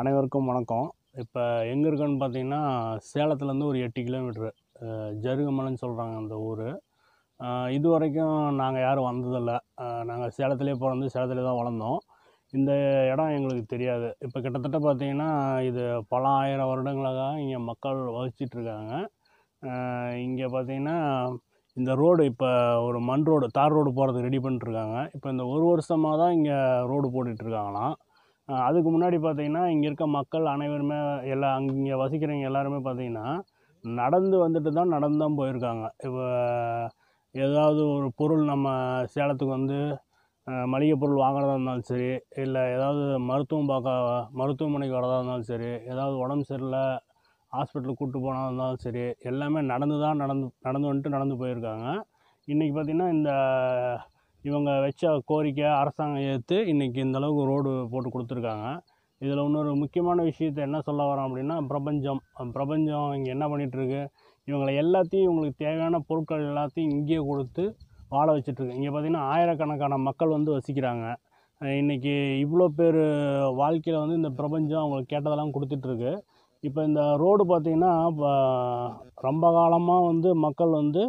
அனைவருக்கும் வணக்கம் இப்போ எங்கே இருக்குன்னு பார்த்தீங்கன்னா சேலத்துலேருந்து ஒரு எட்டு கிலோமீட்ரு ஜருகமலைன்னு சொல்கிறாங்க அந்த ஊர் இது வரைக்கும் நாங்கள் யாரும் வந்ததில்லை நாங்கள் சேலத்திலே பிறந்து சேலத்திலே தான் வளர்ந்தோம் இந்த இடம் எங்களுக்கு தெரியாது இப்போ கிட்டத்தட்ட பார்த்திங்கன்னா இது பல ஆயிரம் வருடங்களாக இங்கே மக்கள் வகிச்சிட்ருக்காங்க இங்கே பார்த்திங்கன்னா இந்த ரோடு இப்போ ஒரு மண் ரோடு தார் ரோடு போகிறதுக்கு ரெடி பண்ணிட்டுருக்காங்க இப்போ இந்த ஒரு வருஷமாக தான் இங்கே ரோடு போட்டுட்ருக்காங்களாம் அதுக்கு முன்னாடி பார்த்திங்கன்னா இங்கே இருக்க மக்கள் அனைவருமே எல்லா அங்கே இங்கே வசிக்கிறவங்க எல்லாருமே பார்த்தீங்கன்னா நடந்து வந்துட்டு தான் நடந்து தான் போயிருக்காங்க இப்போ ஏதாவது ஒரு பொருள் நம்ம சேலத்துக்கு வந்து மளிகை பொருள் வாங்குறதா இருந்தாலும் சரி இல்லை ஏதாவது மருத்துவம் பார்க்க மருத்துவமனைக்கு வரதா இருந்தாலும் சரி ஏதாவது உடம்பு சரியில்லை ஹாஸ்பிட்டலுக்கு கூப்பிட்டு போனால் இருந்தாலும் சரி எல்லாமே நடந்து தான் நடந்து நடந்து வந்துட்டு நடந்து போயிருக்காங்க இன்றைக்கி பார்த்திங்கன்னா இந்த இவங்க வச்ச கோரிக்கை அரசாங்கம் ஏற்று இன்றைக்கி இந்தளவுக்கு ரோடு போட்டு கொடுத்துருக்காங்க இதில் இன்னொரு முக்கியமான விஷயத்தை என்ன சொல்ல வரோம் அப்படின்னா பிரபஞ்சம் பிரபஞ்சம் இங்கே என்ன பண்ணிகிட்ருக்கு இவங்களை எல்லாத்தையும் இவங்களுக்கு தேவையான பொருட்கள் எல்லாத்தையும் இங்கேயே கொடுத்து வாழ வச்சிட்ருக்கு இங்கே பார்த்திங்கன்னா ஆயிரக்கணக்கான மக்கள் வந்து வசிக்கிறாங்க இன்றைக்கி இவ்வளோ பேர் வாழ்க்கையில் வந்து இந்த பிரபஞ்சம் அவங்களுக்கு கேட்டதெல்லாம் கொடுத்துட்ருக்கு இப்போ இந்த ரோடு பார்த்திங்கன்னா ரொம்ப காலமாக வந்து மக்கள் வந்து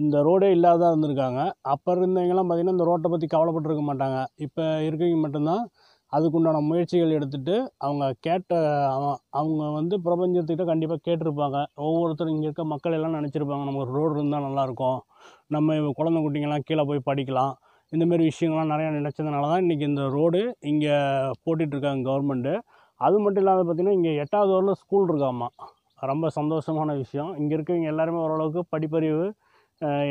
இந்த ரோடே இல்லாத இருந்திருக்காங்க அப்போ இருந்தவங்கலாம் பார்த்திங்கன்னா இந்த ரோட்டை பற்றி கவலைப்பட்டுருக்க மாட்டாங்க இப்போ இருக்கவங்க மட்டும்தான் அதுக்குண்டான முயற்சிகள் எடுத்துகிட்டு அவங்க கேட்ட அவங்க வந்து பிரபஞ்சத்துக்கிட்ட கண்டிப்பாக கேட்டிருப்பாங்க ஒவ்வொருத்தரும் இங்கே இருக்க மக்கள் எல்லாம் நினச்சிருப்பாங்க நம்ம ஒரு ரோடு இருந்தால் நல்லாயிருக்கும் நம்ம குழந்தை குட்டிங்கெல்லாம் கீழே போய் படிக்கலாம் இந்தமாரி விஷயங்கள்லாம் நிறையா நினச்சதுனால தான் இன்றைக்கி இந்த ரோடு இங்கே போட்டிகிட்ருக்காங்க கவர்மெண்ட்டு அது மட்டும் இல்லாத பார்த்திங்கன்னா இங்கே எட்டாவது வரலும் ஸ்கூல் இருக்காமா ரொம்ப சந்தோஷமான விஷயம் இங்கே இருக்கவங்க எல்லாருமே ஓரளவுக்கு படிப்பறிவு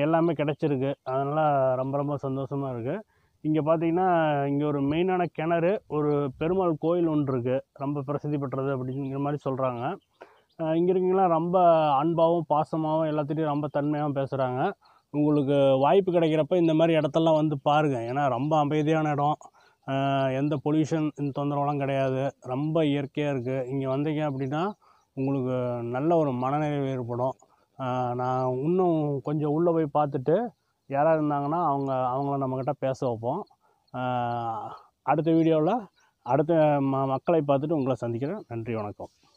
எல்லாமே கிடச்சிருக்கு அதனால் ரொம்ப ரொம்ப சந்தோஷமாக இருக்குது இங்கே பார்த்தீங்கன்னா இங்கே ஒரு மெயினான கிணறு ஒரு பெருமாள் கோயில் ஒன்று இருக்குது ரொம்ப பிரசித்தி பெற்றது அப்படிங்கிற மாதிரி சொல்கிறாங்க இங்கே இருக்கீங்களா ரொம்ப அன்பாகவும் பாசமாகவும் எல்லாத்துட்டையும் ரொம்ப தன்மையாகவும் பேசுகிறாங்க உங்களுக்கு வாய்ப்பு கிடைக்கிறப்ப இந்த மாதிரி இடத்தெல்லாம் வந்து பாருங்கள் ஏன்னா ரொம்ப அமைதியான இடம் எந்த பொல்யூஷன் இந்த தொந்தரவுலாம் கிடையாது ரொம்ப இயற்கையாக இருக்குது இங்கே வந்தீங்க அப்படின்னா உங்களுக்கு நல்ல ஒரு மனநிறைவு ஏற்படும் நான் இன்னும் கொஞ்சம் உள்ளே போய் பார்த்துட்டு யாராக இருந்தாங்கன்னா அவங்க அவங்கள நம்மக்கிட்ட பேச வைப்போம் அடுத்த வீடியோவில் அடுத்த ம மக்களை பார்த்துட்டு உங்களை சந்திக்கிறேன் நன்றி வணக்கம்